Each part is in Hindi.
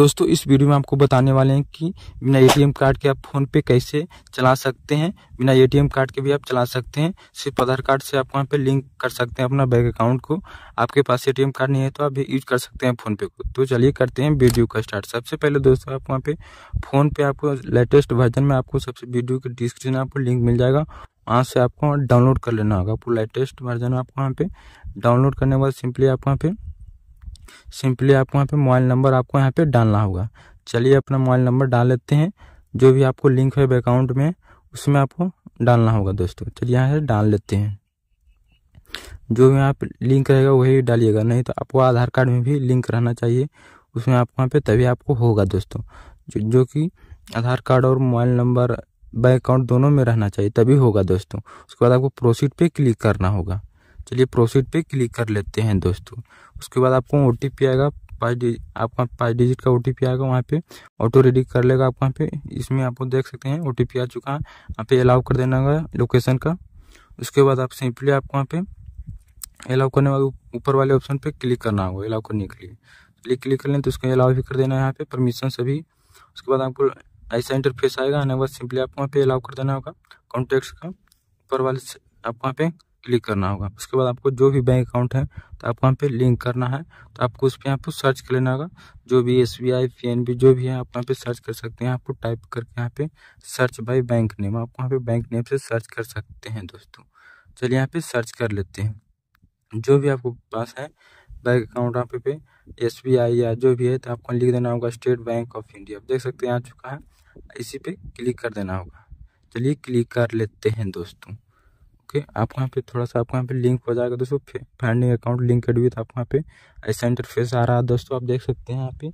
दोस्तों इस वीडियो में आपको बताने वाले हैं कि बिना एटीएम कार्ड के आप फ़ोन पे कैसे चला सकते हैं बिना एटीएम कार्ड के भी आप चला सकते हैं सिर्फ आधार कार्ड से आप वहाँ पे लिंक कर सकते हैं अपना बैंक अकाउंट को आपके पास एटीएम कार्ड नहीं है तो आप भी यूज कर सकते हैं फ़ोनपे को तो चलिए करते हैं वीडियो का स्टार्ट सबसे पहले दोस्तों आप वहाँ पे फ़ोन पे आपको लेटेस्ट वर्जन में आपको सबसे वीडियो के डिस्क्रिप्शन आपको लिंक मिल जाएगा वहाँ से आपको डाउनलोड कर लेना होगा पूरा लेटेस्ट वर्जन आपको वहाँ पे डाउनलोड करने के बाद सिंपली आप वहाँ पे सिंपली आपको यहाँ पे मोबाइल नंबर आपको यहाँ पे डालना होगा चलिए अपना मोबाइल नंबर डाल लेते हैं जो भी आपको लिंक है अकाउंट में उसमें आपको डालना होगा दोस्तों चलिए यहाँ से डाल लेते हैं जो भी यहाँ पे लिंक रहेगा वही डालिएगा नहीं तो आपको आधार कार्ड में भी लिंक रहना चाहिए उसमें आपको यहाँ पर तभी आपको होगा दोस्तों जो, जो कि आधार कार्ड और मोबाइल नंबर बैंक अकाउंट दोनों में रहना चाहिए तभी होगा दोस्तों उसके बाद आपको प्रोसीड पे क्लिक करना होगा चलिए प्रोसीड पे क्लिक कर लेते हैं दोस्तों उसके बाद आपको ओ टी पी आएगा पाँच डिज आपका पाँच डिजिट का ओ टी पी आएगा वहाँ पे ऑटो रेडी कर लेगा आप वहाँ पे इसमें आप देख सकते हैं ओ टी पी आ चुका है वहाँ पे अलाउ कर देना होगा लोकेशन का उसके बाद आप सिंपली आपको वहाँ पे अलाउ करने वाले ऊपर वाले ऑप्शन पे क्लिक करना होगा अलाउ करने के लिए चलिए क्लिक कर लें तो उसको अलाउ भी कर देना है यहाँ पे परमिशन सभी उसके बाद आपको ऐसा इंटरफेस आएगा आने के बाद सिंपली आपको वहाँ पे अलाउ कर देना होगा कॉन्टेक्ट का ऊपर वाले आप वहाँ पे क्लिक करना होगा उसके बाद आपको जो भी बैंक अकाउंट है तो आपको वहाँ पे लिंक करना है तो आपको उस पर यहाँ पे सर्च कर लेना होगा जो भी S B I P N B जो भी है आप वहाँ पे सर्च कर सकते हैं आपको टाइप करके यहाँ पे सर्च बाय बैंक नेम आप वहाँ पे बैंक नेम से सर्च कर सकते हैं दोस्तों चलिए यहाँ पे सर्च कर लेते हैं जो भी आपको पास है बैंक अकाउंट वहाँ पे एस बी आई या जो भी है तो आपको लिख देना होगा स्टेट बैंक ऑफ इंडिया आप देख सकते हैं आ चुका है इसी पे क्लिक कर देना होगा चलिए क्लिक कर लेते हैं दोस्तों ओके आपको यहाँ पे थोड़ा सा आपको यहाँ पे लिंक हो जाएगा दोस्तों फाइंडिंग अकाउंट लिंक भी विथ आपको यहाँ पे ऐसा इंटरफेस आ रहा है दोस्तों आप देख सकते हैं यहाँ पे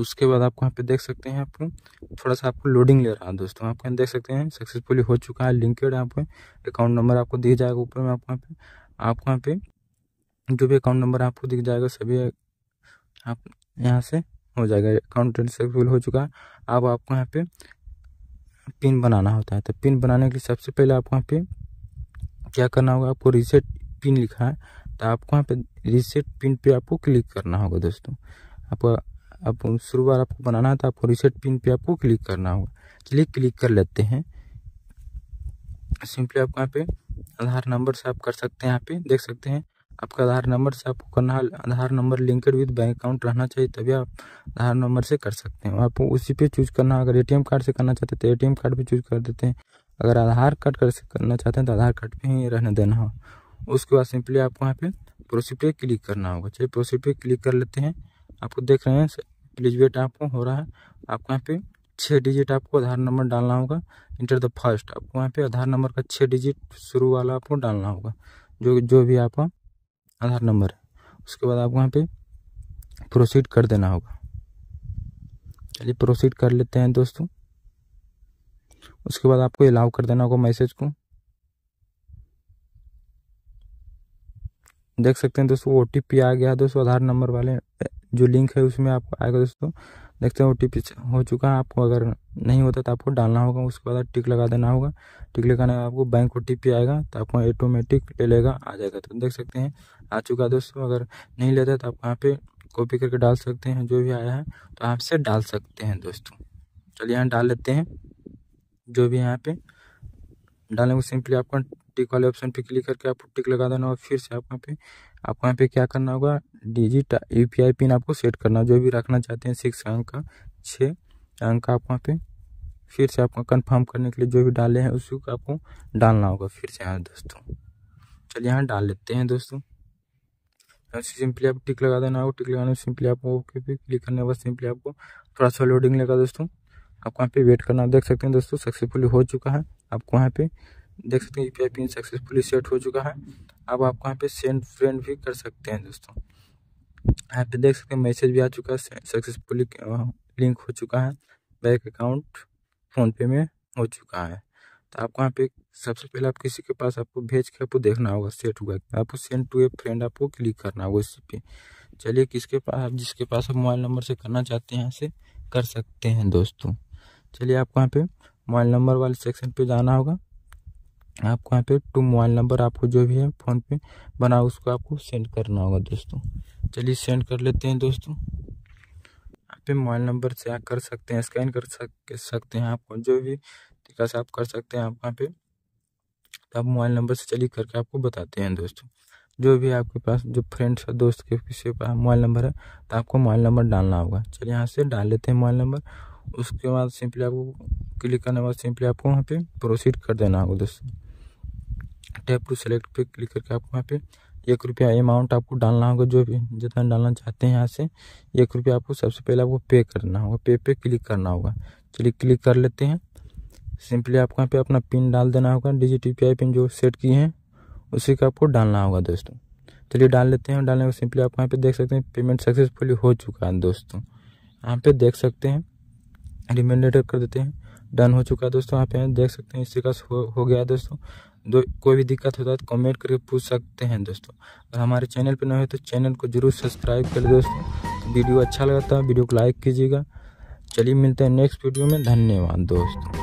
उसके बाद आपको यहाँ पे देख सकते हैं आपको थोड़ा सा आपको लोडिंग ले रहा है दोस्तों आप यहाँ देख सकते हैं सक्सेसफुली हो चुका है लिंकेड यहाँ पे अकाउंट नंबर आपको दिया जाएगा ऊपर में आपको यहाँ पे आपको यहाँ पे जो भी अकाउंट नंबर आपको दिख जाएगा सभी आप यहाँ से हो जाएगा अकाउंट सक्सेसफुल हो चुका है अब आपको यहाँ पे पिन बनाना होता है तो पिन बनाने के लिए सबसे पहले आपको वहाँ पे क्या करना होगा आपको रिसेट पिन लिखा है तो आपको वहाँ पे रिसेट पिन पे आपको क्लिक करना होगा दोस्तों आपको आप शुरुआत आपको बनाना है तो आपको रिसेट पिन पे आपको क्लिक करना होगा चलिए क्लिक कर लेते हैं सिंपली आप यहाँ पे आधार नंबर से आप कर सकते हैं यहाँ पे देख सकते हैं आपका आधार नंबर से आपको करना है Aadhaar number linked with bank account रहना चाहिए तभी आप आधार नंबर से कर सकते हैं आपको उसी पे चूज करना अगर एटीएम कार्ड से करना चाहते हैं तो एटीएम कार्ड पे चूज कर देते हैं अगर आधार कार्ड कर से करना चाहते हैं तो आधार कार्ड पर ही रहने देना हो उसके बाद सिंपली आपको यहाँ पे प्रोसीड पे क्लिक करना होगा चलिए प्रोसीड पे क्लिक कर लेते हैं आपको देख रहे हैं प्लीज वेट आपको हो रहा है आपको यहाँ पे छः डिजिट आपको आधार नंबर डालना होगा इंटर द फर्स्ट आपको वहाँ पे आधार नंबर का छः डिजिट शुरू वाला आपको डालना होगा जो जो भी आपका आधार नंबर है उसके बाद आपको यहाँ पे प्रोसीड कर देना होगा चलिए प्रोसीड कर लेते हैं दोस्तों उसके बाद आपको अलाउ कर देना होगा मैसेज को देख सकते हैं दोस्तों ओ आ गया दोस्तों आधार नंबर वाले जो लिंक है उसमें आपको आएगा दोस्तों देखते हैं ओ टी हो चुका है आपको अगर नहीं होता तो आपको डालना होगा उसके बाद टिक लगा देना होगा टिक लगाने का आपको बैंक ओ आएगा तो आपको ऑटोमेटिक ले लेगा आ जाएगा तो देख सकते हैं आ चुका है दोस्तों अगर नहीं लेता तो आप यहाँ पे कॉपी करके डाल सकते हैं जो भी आया है तो आप से डाल सकते हैं दोस्तों चलिए यहाँ डाल लेते हैं जो भी यहाँ पे डालेंगे सिंपली आपको टिक वाले ऑप्शन पे क्लिक करके आपको टिक लगा देना और फिर से आप यहाँ पे आपको यहाँ पे क्या करना होगा डिजिट यू पिन आपको सेट करना होगा जो भी रखना चाहते हैं सिक्स अंक का छः अंक का आपको यहाँ पे फिर से आपको कंफर्म करने के लिए जो भी डाले हैं उसी आपको डालना होगा फिर से यहाँ दोस्तों चलिए यहाँ डाल लेते हैं दोस्तों सिंपली आप टिक लगा देना होगा टिक लगाना सिंपली आपको ओके पे क्लिक करने के बाद सिंपली आपको थोड़ा सा लोडिंग लेगा दोस्तों आपको यहाँ पे वेट करना देख सकते हैं दोस्तों सक्सेसफुली हो चुका है आपको यहाँ पे देख सकते हैं यू पिन सक्सेसफुली सेट हो चुका है अब आप यहाँ पे सेंड फ्रेंड भी कर सकते हैं दोस्तों यहाँ पे देख सकते हैं मैसेज भी आ चुका है सक्सेसफुली लिंक हो चुका है बैंक अकाउंट फ़ोनपे में हो चुका है तो आपको यहाँ पे सबसे पहले आप किसी के पास आपको भेज के आपको देखना होगा सेट हुआ आपको सेंड टू ए फ्रेंड आपको क्लिक करना होगा इसी पे चलिए किसके पास आप जिसके पास आप मोबाइल नंबर से करना चाहते हैं से कर सकते हैं दोस्तों चलिए आपको यहाँ पे मोबाइल नंबर वाले सेक्शन पे जाना होगा आपको यहाँ पे टू मोबाइल नंबर आपको जो भी है फ़ोन पे बना उसको आपको सेंड करना होगा दोस्तों चलिए सेंड कर लेते हैं दोस्तों यहाँ पे मोबाइल नंबर से आप कर सकते हैं स्कैन कर सक सकते हैं आपको जो भी तरीका से आप कर सकते हैं आप यहाँ पे तो आप मोबाइल नंबर से चलिए करके आपको बताते हैं दोस्तों जो भी आपके पास जो फ्रेंड्स और दोस्त के किसी के पास मोबाइल नंबर है तो आपको मोबाइल नंबर डालना होगा चलिए यहाँ से डाल लेते हैं मोबाइल नंबर उसके बाद सिंपली आपको क्लिक करने के बाद सिंपली आपको वहाँ पे प्रोसीड कर देना होगा दोस्तों टैप टू सेलेक्ट पे क्लिक करके आपको यहाँ पे एक रुपया अमाउंट आपको डालना होगा जो भी जितना डालना चाहते हैं यहाँ से एक रुपया आपको सबसे पहले आपको पे करना होगा पे पे क्लिक करना होगा चलिए क्लिक कर लेते हैं सिंपली आपको यहाँ पे अपना पिन डाल देना होगा डिजिट यू पिन जो सेट किए हैं उसी का आपको डालना होगा दोस्तों चलिए डाल लेते हैं डालने का सिंपली आप यहाँ पे देख सकते हैं पेमेंट सक्सेसफुली हो चुका है दोस्तों यहाँ पे देख सकते हैं रिमाइंडर कर देते हैं डन हो चुका है दोस्तों यहाँ पे देख सकते हैं इसी का हो, गया दोस्तों दो कोई भी दिक्कत होता है तो कमेंट करके पूछ सकते हैं दोस्तों और हमारे चैनल पर न हो तो चैनल को जरूर सब्सक्राइब कर दोस्तों वीडियो अच्छा लगता है वीडियो को लाइक कीजिएगा चलिए मिलते हैं नेक्स्ट वीडियो में धन्यवाद दोस्तों